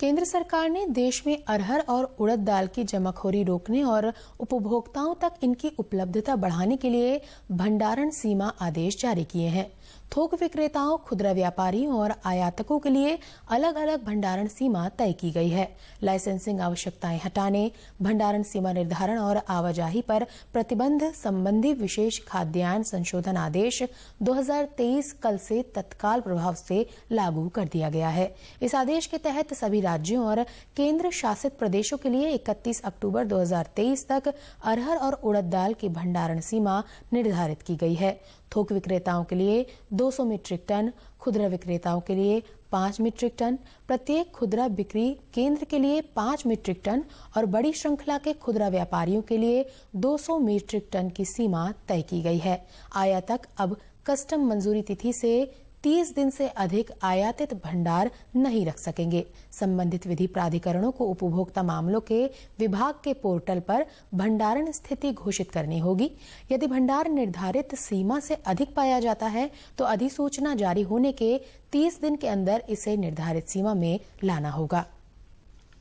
केंद्र सरकार ने देश में अरहर और उड़द दाल की जमाखोरी रोकने और उपभोक्ताओं तक इनकी उपलब्धता बढ़ाने के लिए भंडारण सीमा आदेश जारी किए हैं थोक विक्रेताओं खुदरा व्यापारियों और आयातकों के लिए अलग अलग भंडारण सीमा तय की गई है लाइसेंसिंग आवश्यकताएं हटाने भंडारण सीमा निर्धारण और आवाजाही पर प्रतिबंध संबंधी विशेष खाद्यान्न संशोधन आदेश 2023 कल से तत्काल प्रभाव से लागू कर दिया गया है इस आदेश के तहत सभी राज्यों और केंद्र शासित प्रदेशों के लिए 31 अक्टूबर 2023 तक अरहर और उड़द दाल की भंडारण सीमा निर्धारित की गई है थोक विक्रेताओं के लिए 200 मीट्रिक टन खुदरा विक्रेताओं के लिए 5 मीट्रिक टन प्रत्येक खुदरा बिक्री केंद्र के लिए 5 मीट्रिक टन और बड़ी श्रृंखला के खुदरा व्यापारियों के लिए 200 मीट्रिक टन की सीमा तय की गई है आयातक अब कस्टम मंजूरी तिथि से तीस दिन से अधिक आयातित भंडार नहीं रख सकेंगे संबंधित विधि प्राधिकरणों को उपभोक्ता मामलों के विभाग के पोर्टल पर भंडारण स्थिति घोषित करनी होगी यदि भंडार निर्धारित सीमा से अधिक पाया जाता है तो अधिसूचना जारी होने के 30 दिन के अंदर इसे निर्धारित सीमा में लाना होगा